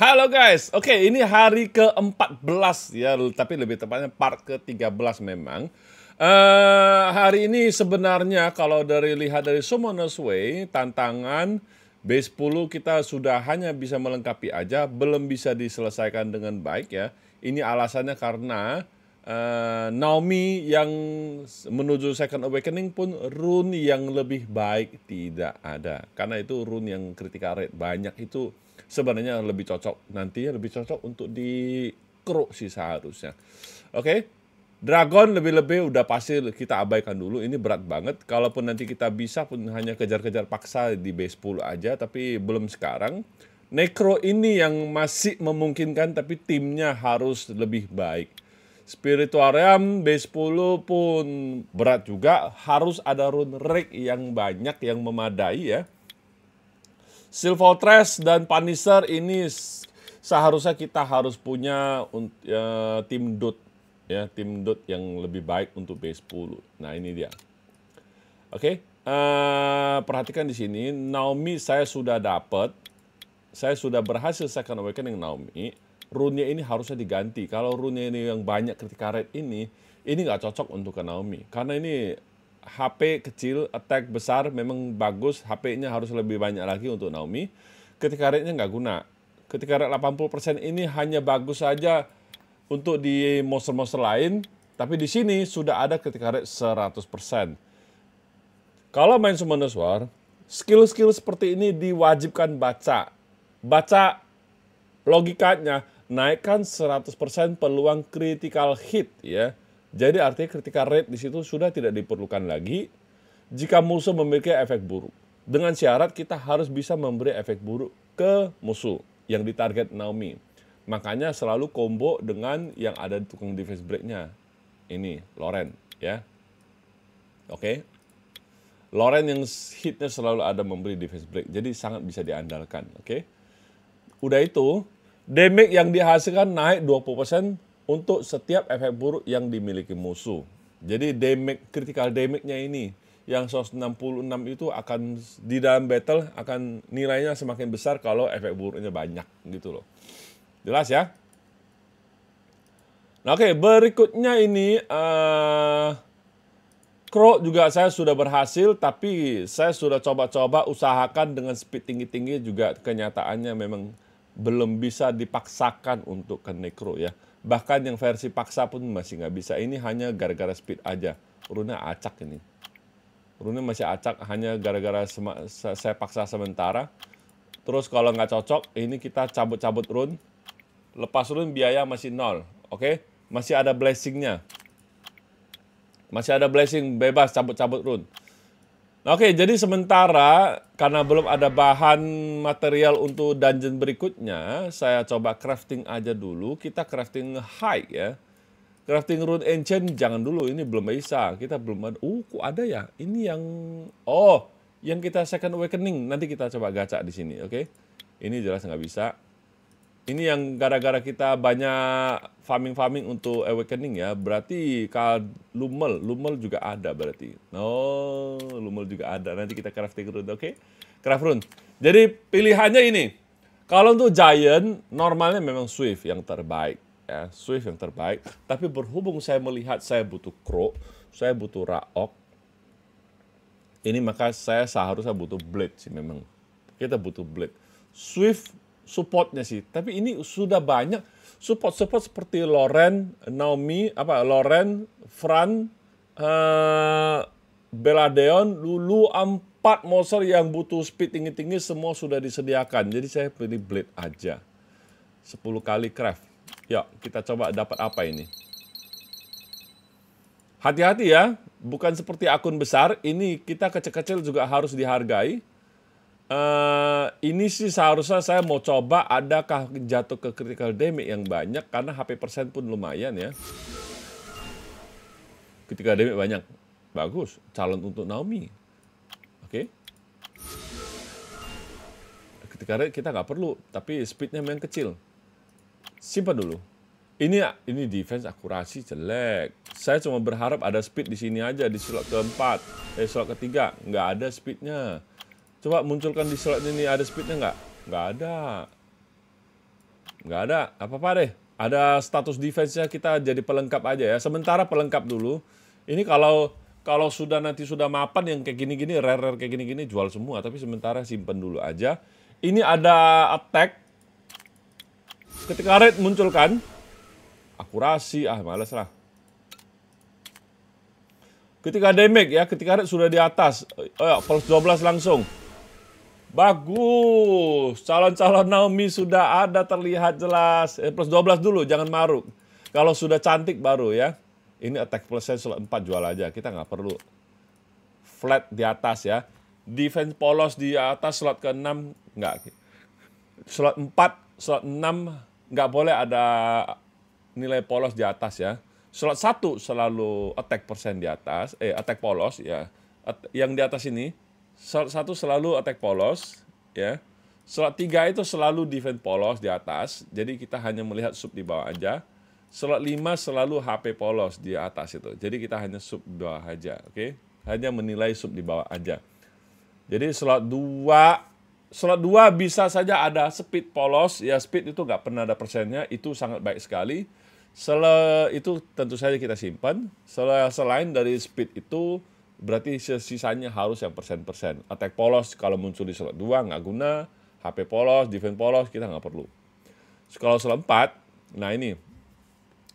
Halo guys, oke ini hari ke-14 ya, tapi lebih tepatnya part ke-13 memang. Uh, hari ini sebenarnya kalau dari lihat dari Summoner's Way, tantangan B10 kita sudah hanya bisa melengkapi aja, belum bisa diselesaikan dengan baik ya. Ini alasannya karena uh, Naomi yang menuju Second Awakening pun rune yang lebih baik tidak ada. Karena itu rune yang critical rate banyak itu sebenarnya lebih cocok nanti lebih cocok untuk di kru sih seharusnya. Oke. Okay? Dragon lebih-lebih udah pasti kita abaikan dulu. Ini berat banget. Kalaupun nanti kita bisa pun hanya kejar-kejar paksa di base 10 aja. Tapi belum sekarang. Necro ini yang masih memungkinkan tapi timnya harus lebih baik. Spiritual Spirituarium base 10 pun berat juga. Harus ada rune rake yang banyak yang memadai ya. Silvotres dan Paniser ini seharusnya kita harus punya uh, tim dot ya tim dot ya, yang lebih baik untuk base 10 Nah ini dia. Oke, okay. uh, eh, perhatikan di sini Naomi saya sudah dapat, saya sudah berhasil saya second awakening Naomi. Runnya ini harusnya diganti. Kalau rune ini yang banyak ketika red ini, ini nggak cocok untuk ke Naomi karena ini HP kecil, attack besar memang bagus, HP-nya harus lebih banyak lagi untuk Naomi. Ketika rate-nya nggak guna. Ketika rate 80% ini hanya bagus saja untuk di monster-monster lain, tapi di sini sudah ada ketika rate 100%. Kalau main Summoner's War, skill-skill seperti ini diwajibkan baca. Baca logikanya, naikkan 100% peluang critical hit ya jadi artinya ketika rate di situ sudah tidak diperlukan lagi jika musuh memiliki efek buruk. Dengan syarat kita harus bisa memberi efek buruk ke musuh yang ditarget Naomi. Makanya selalu combo dengan yang ada di tukang defense break-nya. Ini, Loren. ya. Oke. Okay. Loren yang hitnya selalu ada memberi defense break. Jadi sangat bisa diandalkan. Oke. Okay. Udah itu, damage yang dihasilkan naik 20% untuk setiap efek buruk yang dimiliki musuh. Jadi damage critical damage-nya ini yang 166 itu akan di dalam battle akan nilainya semakin besar kalau efek buruknya banyak gitu loh. Jelas ya? Nah, oke, okay, berikutnya ini uh, Crow juga saya sudah berhasil tapi saya sudah coba-coba usahakan dengan speed tinggi-tinggi juga kenyataannya memang belum bisa dipaksakan untuk ke necro ya Bahkan yang versi paksa pun masih nggak bisa. Ini hanya gara-gara speed aja. Runa acak ini. Runa masih acak hanya gara-gara saya paksa sementara. Terus kalau nggak cocok, ini kita cabut-cabut run. Lepas run biaya masih nol. Oke? Okay? Masih ada blessingnya. Masih ada blessing bebas cabut-cabut run. Oke, jadi sementara karena belum ada bahan material untuk dungeon berikutnya, saya coba crafting aja dulu. Kita crafting high ya. Crafting rune ancient jangan dulu, ini belum bisa. Kita belum ada. Uh, kok ada ya? Ini yang oh, yang kita second awakening. Nanti kita coba gacha di sini, oke? Okay? Ini jelas nggak bisa ini yang gara-gara kita banyak farming-farming untuk awakening ya, berarti kalau lumel, lumel juga ada berarti. Oh, lumel juga ada. Nanti kita crafting rune, oke? Okay? Craft rune. Jadi pilihannya ini. Kalau untuk giant, normalnya memang swift yang terbaik. Ya, swift yang terbaik. Tapi berhubung saya melihat saya butuh crow, saya butuh raok. Ini maka saya seharusnya butuh blade sih memang. Kita butuh blade. Swift supportnya sih. Tapi ini sudah banyak support-support seperti Loren, Naomi, apa Loren, Fran, uh, Beladeon, Lulu, empat monster yang butuh speed tinggi-tinggi semua sudah disediakan. Jadi saya pilih Blade aja. 10 kali craft. Yuk, ya, kita coba dapat apa ini. Hati-hati ya, bukan seperti akun besar, ini kita kecil-kecil juga harus dihargai. Uh, ini sih seharusnya saya mau coba adakah jatuh ke critical damage yang banyak karena HP persen pun lumayan ya. Ketika damage banyak. Bagus, calon untuk Naomi. Oke. Okay. Ketika kita nggak perlu, tapi speednya memang kecil. Simpan dulu. Ini ini defense akurasi jelek. Saya cuma berharap ada speed di sini aja di slot keempat, eh slot ketiga nggak ada speednya. Coba munculkan di slide ini ada speednya nggak? Nggak ada. Nggak ada. Apa-apa deh. Ada status defense-nya kita jadi pelengkap aja ya. Sementara pelengkap dulu. Ini kalau kalau sudah nanti sudah mapan yang kayak gini-gini, rare-rare kayak gini-gini jual semua. Tapi sementara simpen dulu aja. Ini ada attack. Ketika red munculkan. Akurasi, ah males lah. Ketika damage ya, ketika red sudah di atas. Oh ya, plus 12 langsung. Bagus, calon-calon Naomi sudah ada terlihat jelas. Eh, plus 12 dulu, jangan maruk. Kalau sudah cantik baru ya. Ini attack plus slot 4 jual aja, kita nggak perlu. Flat di atas ya. Defense polos di atas slot ke-6, nggak. Slot 4, slot 6, nggak boleh ada nilai polos di atas ya. Slot 1 selalu attack persen di atas, eh attack polos ya. At yang di atas ini satu selalu attack polos, ya. Slot tiga itu selalu defend polos di atas, jadi kita hanya melihat sub di bawah aja. Slot lima selalu HP polos di atas itu, jadi kita hanya sub di bawah aja, oke? Okay? Hanya menilai sub di bawah aja. Jadi slot dua slot dua bisa saja ada speed polos, ya speed itu nggak pernah ada persennya, itu sangat baik sekali. Sel itu tentu saja kita simpan. Sel selain dari speed itu berarti sisanya harus yang persen-persen. Attack polos kalau muncul di slot 2 nggak guna, HP polos, defense polos kita nggak perlu. So, kalau slot 4, nah ini,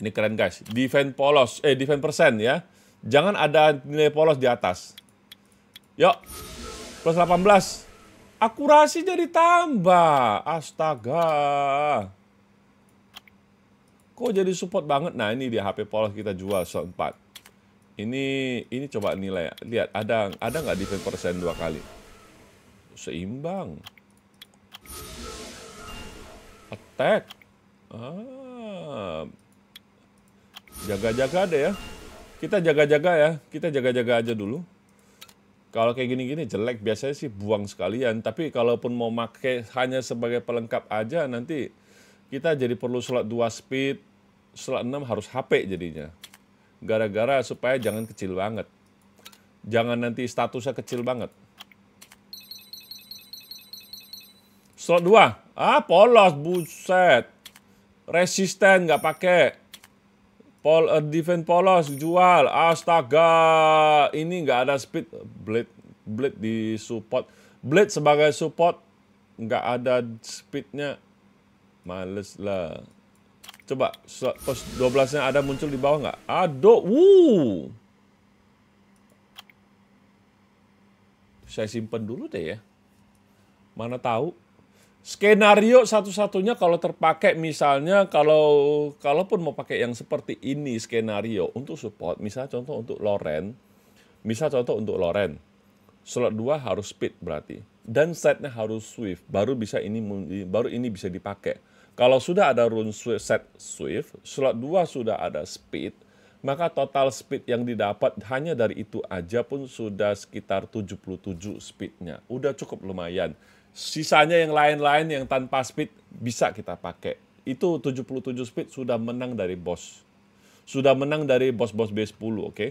ini keren guys, defense polos, eh defense persen ya. Jangan ada nilai polos di atas. Yuk, plus 18. Akurasi jadi tambah, astaga. Kok jadi support banget? Nah ini dia HP polos kita jual slot 4. Ini ini coba nilai. Lihat ada ada nggak defense persen dua kali? Seimbang. Attack. Ah. Jaga-jaga deh ya. Kita jaga-jaga ya. Kita jaga-jaga aja dulu. Kalau kayak gini-gini jelek biasanya sih buang sekalian. Tapi kalaupun mau make hanya sebagai pelengkap aja nanti kita jadi perlu slot 2 speed, slot 6 harus HP jadinya gara-gara supaya jangan kecil banget. Jangan nanti statusnya kecil banget. Slot 2. Ah, polos. Buset. Resisten nggak pakai. Pol, uh, defense polos jual. Astaga. Ini nggak ada speed. Blade, blade di support. Blade sebagai support nggak ada speednya. Males lah. Coba pos 12-nya ada muncul di bawah nggak? Aduh, wuh. Saya simpen dulu deh ya. Mana tahu skenario satu-satunya kalau terpakai misalnya kalau kalaupun mau pakai yang seperti ini skenario untuk support, misal contoh untuk Loren, misal contoh untuk Loren. Slot 2 harus speed berarti dan setnya harus swift baru bisa ini baru ini bisa dipakai kalau sudah ada run swift, set swift, slot 2 sudah ada speed, maka total speed yang didapat hanya dari itu aja pun sudah sekitar 77 speednya. Udah cukup lumayan. Sisanya yang lain-lain yang tanpa speed bisa kita pakai. Itu 77 speed sudah menang dari bos. Sudah menang dari bos-bos B10, oke? Okay?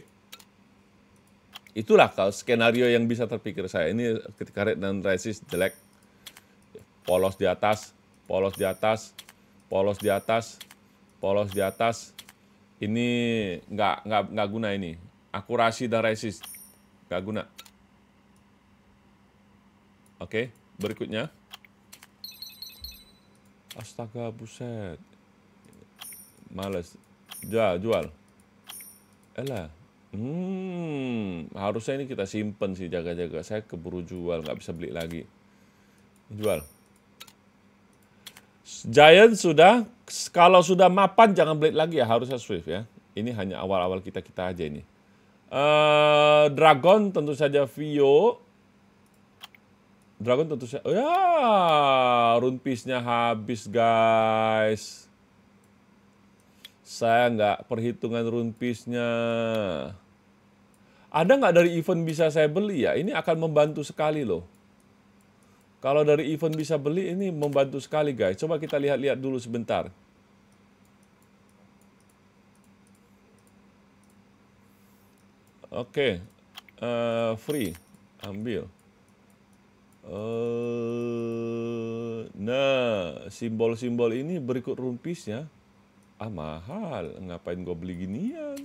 Itulah kalau skenario yang bisa terpikir saya. Ini ketika red dan resist jelek, polos di atas, polos di atas, polos di atas, polos di atas. Ini nggak nggak nggak guna ini. Akurasi dan resist nggak guna. Oke, berikutnya. Astaga, buset. Males. Jual, jual. Elah. Hmm, harusnya ini kita simpen sih jaga-jaga. Saya keburu jual, nggak bisa beli lagi. Jual. Giant sudah, kalau sudah mapan jangan Blade lagi ya, harusnya Swift ya. Ini hanya awal-awal kita-kita aja ini. Uh, Dragon tentu saja Vio. Dragon tentu saja, oh ya, rune piece-nya habis guys. Saya nggak perhitungan rune piece-nya. Ada nggak dari event bisa saya beli ya? Ini akan membantu sekali loh. Kalau dari event bisa beli ini membantu sekali guys. Coba kita lihat-lihat dulu sebentar. Oke, okay. uh, eh, free, ambil. Uh, nah, simbol-simbol ini berikut rumpisnya. Ah mahal, ngapain gue beli ginian?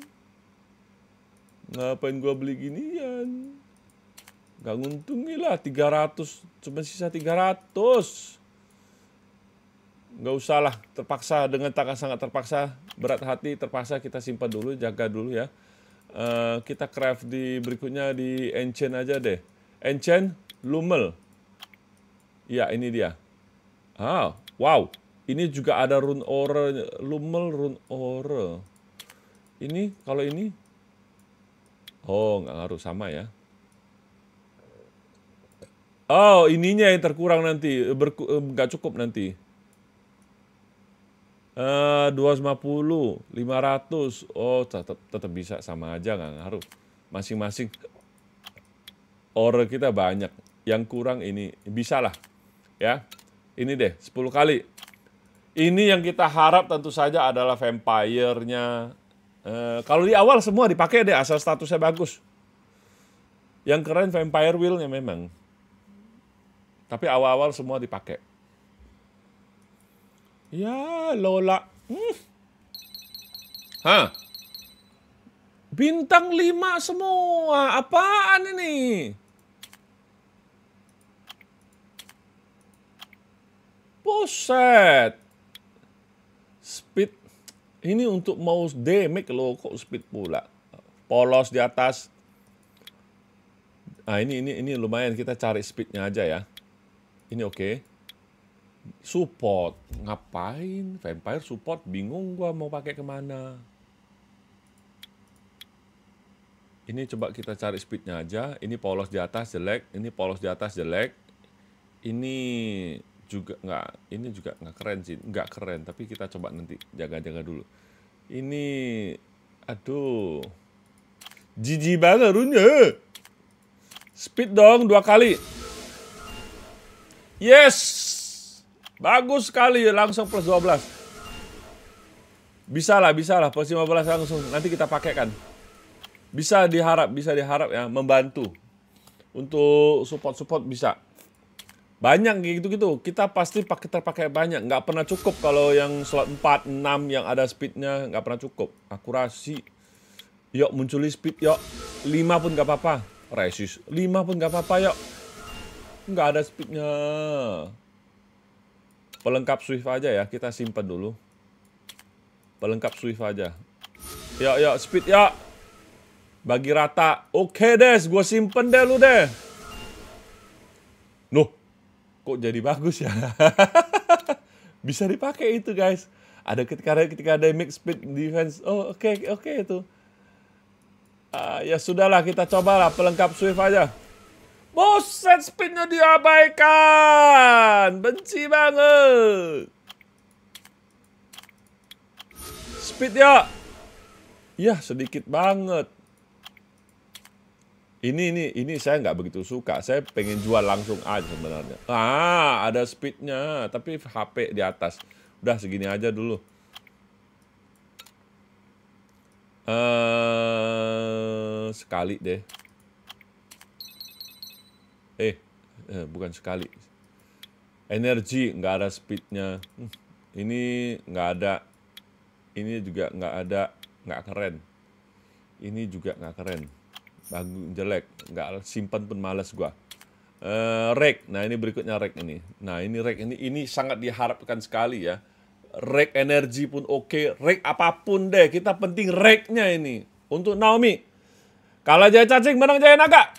Ngapain gue beli ginian? Gak nguntungilah 300, cuma sisa 300. Gak usah lah terpaksa dengan tangan sangat terpaksa, berat hati terpaksa kita simpan dulu, jaga dulu ya. Uh, kita craft di berikutnya di enchant aja deh. Enchant Lumel. Ya, ini dia. Ah, wow. Ini juga ada rune ore Lumel rune ore. Ini kalau ini Oh, nggak ngaruh sama ya. Oh, ininya yang terkurang nanti, eh, nggak cukup nanti. Uh, 250, 500, oh tetap tetap bisa sama aja nggak ngaruh. Masing-masing order kita banyak, yang kurang ini bisa lah, ya. Ini deh 10 kali. Ini yang kita harap tentu saja adalah vampire-nya. Uh, kalau di awal semua dipakai deh asal statusnya bagus. Yang keren vampire will nya memang. Tapi awal-awal semua dipakai. Ya, Lola. Hmm. Hah? Bintang 5 semua. Apaan ini? Poset. Speed. Ini untuk mouse damage loh kok speed pula. Polos di atas. Nah ini ini ini lumayan kita cari speednya aja ya ini oke okay. support ngapain vampire support bingung gua mau pakai kemana ini coba kita cari speednya aja ini polos di atas jelek ini polos di atas jelek ini juga nggak ini juga nggak keren sih nggak keren tapi kita coba nanti jaga-jaga dulu ini aduh jijik banget runya speed dong dua kali Yes! Bagus sekali, langsung plus 12. Bisa lah, bisa lah. Plus 15 langsung. Nanti kita pakai kan. Bisa diharap, bisa diharap ya. Membantu. Untuk support-support bisa. Banyak gitu-gitu. Kita pasti pakai terpakai banyak. Gak pernah cukup kalau yang slot 4, 6 yang ada speednya. gak pernah cukup. Akurasi. Yuk, munculi speed, yuk. 5 pun gak apa-apa. Resist. 5 pun gak apa-apa, yuk. Nggak ada speednya. Pelengkap Swift aja ya, kita simpan dulu. Pelengkap Swift aja. Ya, ya, speed ya. Bagi rata. Oke, deh Gue simpen deh lu deh. Nuh. Kok jadi bagus ya? Bisa dipakai itu, guys. Ada ketika ada ketika ada mix speed defense. Oh, oke, okay, oke okay, itu. Uh, ya sudahlah, kita cobalah pelengkap Swift aja. Buset spinnya diabaikan. Benci banget. Speed ya. Ya sedikit banget. Ini ini ini saya nggak begitu suka. Saya pengen jual langsung aja sebenarnya. Ah ada speednya tapi HP di atas. Udah segini aja dulu. Uh, sekali deh. eh, bukan sekali. Energi nggak ada speednya. Hmm, ini nggak ada. Ini juga nggak ada, nggak keren. Ini juga nggak keren. Bagus jelek, nggak simpan pun males gua. Uh, rek, nah ini berikutnya rek ini. Nah ini rek ini ini sangat diharapkan sekali ya. Rek energi pun oke, okay. rek apapun deh. Kita penting reknya ini. Untuk Naomi, Kalau jaya cacing, menang jaya naga.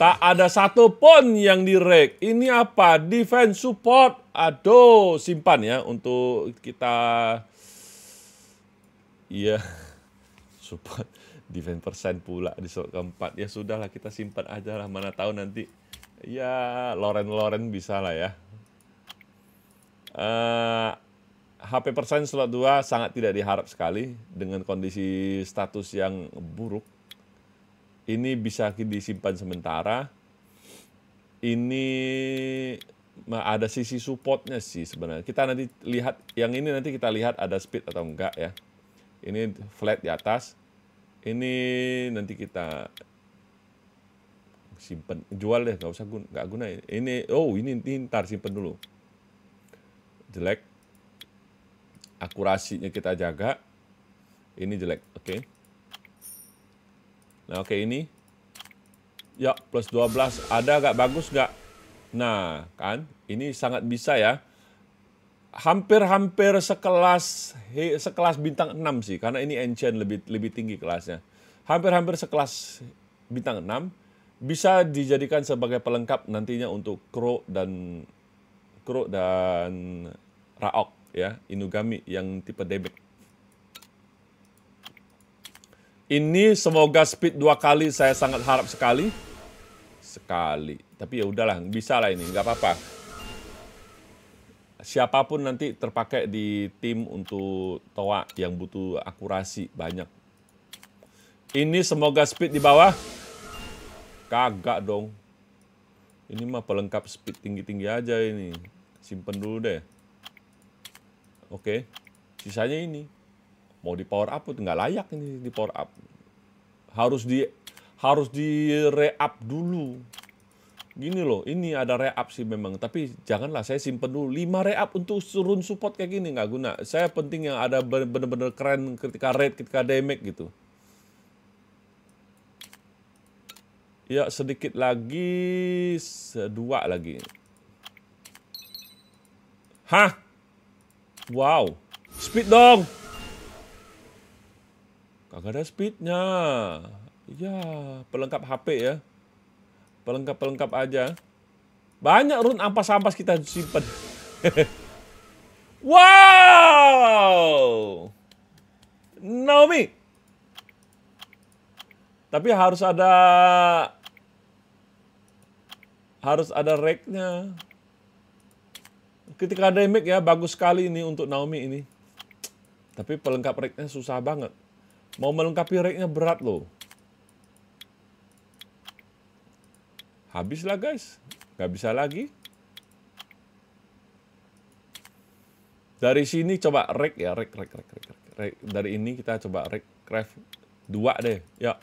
Tak ada satu pun yang direk. Ini apa? Defense support. Aduh, simpan ya untuk kita. Iya, yeah. support defense persen pula di slot keempat. Ya sudahlah kita simpan aja lah. Mana tahu nanti ya Loren Loren bisa lah ya. Uh, eh, HP persen slot 2 sangat tidak diharap sekali dengan kondisi status yang buruk ini bisa disimpan sementara. Ini ada sisi supportnya sih sebenarnya. Kita nanti lihat yang ini nanti kita lihat ada speed atau enggak ya. Ini flat di atas. Ini nanti kita simpen jual deh nggak usah gun nggak guna ya. ini oh ini, ini ntar simpen dulu jelek akurasinya kita jaga ini jelek oke okay. Nah, oke okay, ini. Ya, plus 12. Ada nggak? Bagus nggak? Nah, kan? Ini sangat bisa ya. Hampir-hampir sekelas sekelas bintang 6 sih, karena ini enchant lebih lebih tinggi kelasnya. Hampir-hampir sekelas bintang 6 bisa dijadikan sebagai pelengkap nantinya untuk Kro dan Kro dan Raok ya, Inugami yang tipe Debek. Ini semoga speed dua kali saya sangat harap sekali. Sekali. Tapi ya udahlah, bisa lah ini, nggak apa-apa. Siapapun nanti terpakai di tim untuk toa yang butuh akurasi banyak. Ini semoga speed di bawah. Kagak dong. Ini mah pelengkap speed tinggi-tinggi aja ini. Simpen dulu deh. Oke. Sisanya ini mau di power up itu nggak layak ini di power up harus di harus di re up dulu gini loh ini ada re up sih memang tapi janganlah saya simpen dulu 5 re up untuk turun support kayak gini nggak guna saya penting yang ada bener-bener keren ketika red ketika damage gitu ya sedikit lagi dua lagi hah wow speed dong Kagak ada speednya. Ya, pelengkap HP ya. Pelengkap-pelengkap aja. Banyak run ampas-ampas kita simpan. wow! Naomi. Tapi harus ada harus ada rake-nya. Ketika ada damage ya bagus sekali ini untuk Naomi ini. Tapi pelengkap rake-nya susah banget. Mau melengkapi reknya berat loh. Habislah guys. Gak bisa lagi. Dari sini coba rek ya, rek, rek, rek, rek, rek. rek. Dari ini kita coba rek, craft dua deh. Ya,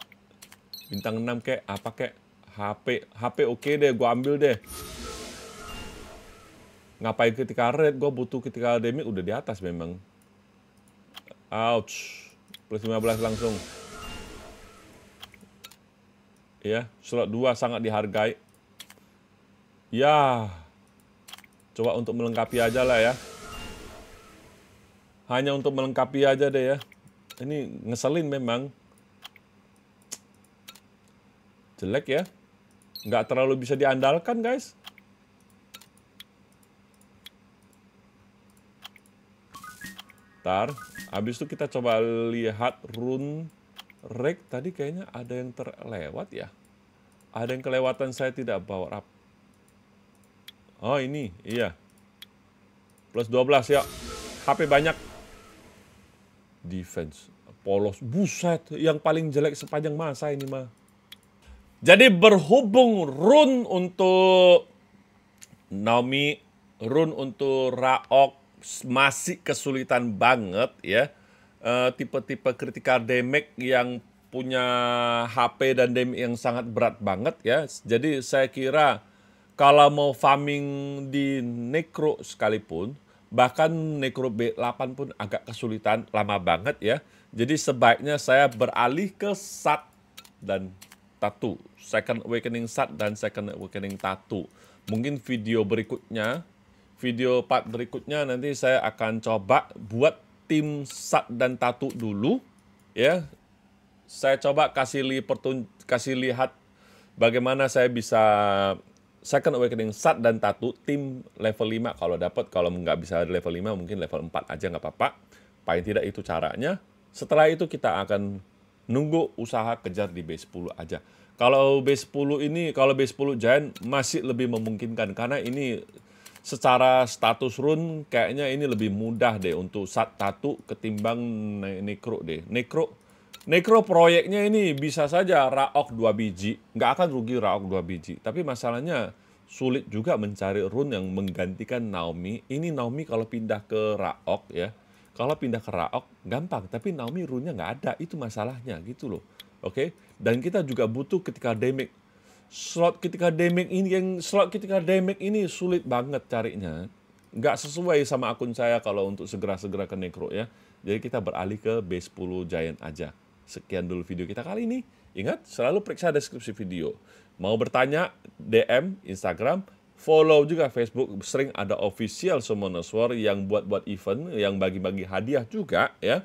bintang 6 kek, apa kek. HP, HP oke okay deh, Gue ambil deh. Ngapain ketika red, Gue butuh ketika damage udah di atas memang. Ouch. Plus 15 langsung. Ya, slot 2 sangat dihargai. Ya. Coba untuk melengkapi aja lah ya. Hanya untuk melengkapi aja deh ya. Ini ngeselin memang. Jelek ya. Nggak terlalu bisa diandalkan guys. sebentar. Habis itu kita coba lihat rune rek tadi kayaknya ada yang terlewat ya. Ada yang kelewatan saya tidak bawa rap. Oh ini, iya. Plus 12 ya. HP banyak. Defense. Polos. Buset, yang paling jelek sepanjang masa ini mah. Jadi berhubung rune untuk Naomi, rune untuk Raok, masih kesulitan banget ya eh, tipe-tipe uh, critical damage yang punya HP dan damage yang sangat berat banget ya. Jadi saya kira kalau mau farming di necro sekalipun bahkan necro B8 pun agak kesulitan lama banget ya. Jadi sebaiknya saya beralih ke sat dan tattoo second awakening sat dan second awakening tattoo Mungkin video berikutnya video part berikutnya nanti saya akan coba buat tim sat dan tatu dulu ya. Saya coba kasih li pertun kasih lihat bagaimana saya bisa Second Awakening sat dan tatu tim level 5 kalau dapat kalau nggak bisa level 5 mungkin level 4 aja nggak apa-apa. Paling tidak itu caranya. Setelah itu kita akan nunggu usaha kejar di B10 aja. Kalau B10 ini, kalau B10 Giant masih lebih memungkinkan karena ini secara status run kayaknya ini lebih mudah deh untuk sat tatu ketimbang ne nekro deh. Nekro nekro proyeknya ini bisa saja raok dua biji, nggak akan rugi raok dua biji. Tapi masalahnya sulit juga mencari run yang menggantikan Naomi. Ini Naomi kalau pindah ke raok ya. Kalau pindah ke raok gampang, tapi Naomi runnya nggak ada, itu masalahnya gitu loh. Oke, okay? dan kita juga butuh ketika damage slot ketika damage ini yang slot ketika damage ini sulit banget carinya nggak sesuai sama akun saya kalau untuk segera-segera ke necro ya jadi kita beralih ke base 10 giant aja sekian dulu video kita kali ini ingat selalu periksa deskripsi video mau bertanya DM Instagram follow juga Facebook sering ada official summoners war yang buat-buat event yang bagi-bagi hadiah juga ya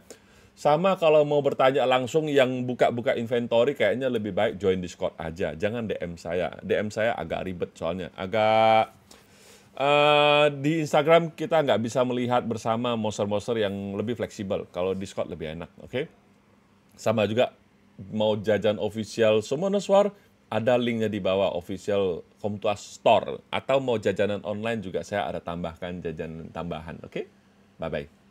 sama kalau mau bertanya langsung yang buka-buka inventory kayaknya lebih baik join Discord aja. Jangan DM saya. DM saya agak ribet soalnya. Agak Uh, di Instagram kita nggak bisa melihat bersama monster-monster yang lebih fleksibel. Kalau Discord lebih enak, oke? Okay? Sama juga mau jajan official Summoners War, ada linknya di bawah official Komtuas Store. Atau mau jajanan online juga saya ada tambahkan jajanan tambahan, oke? Okay? Bye-bye.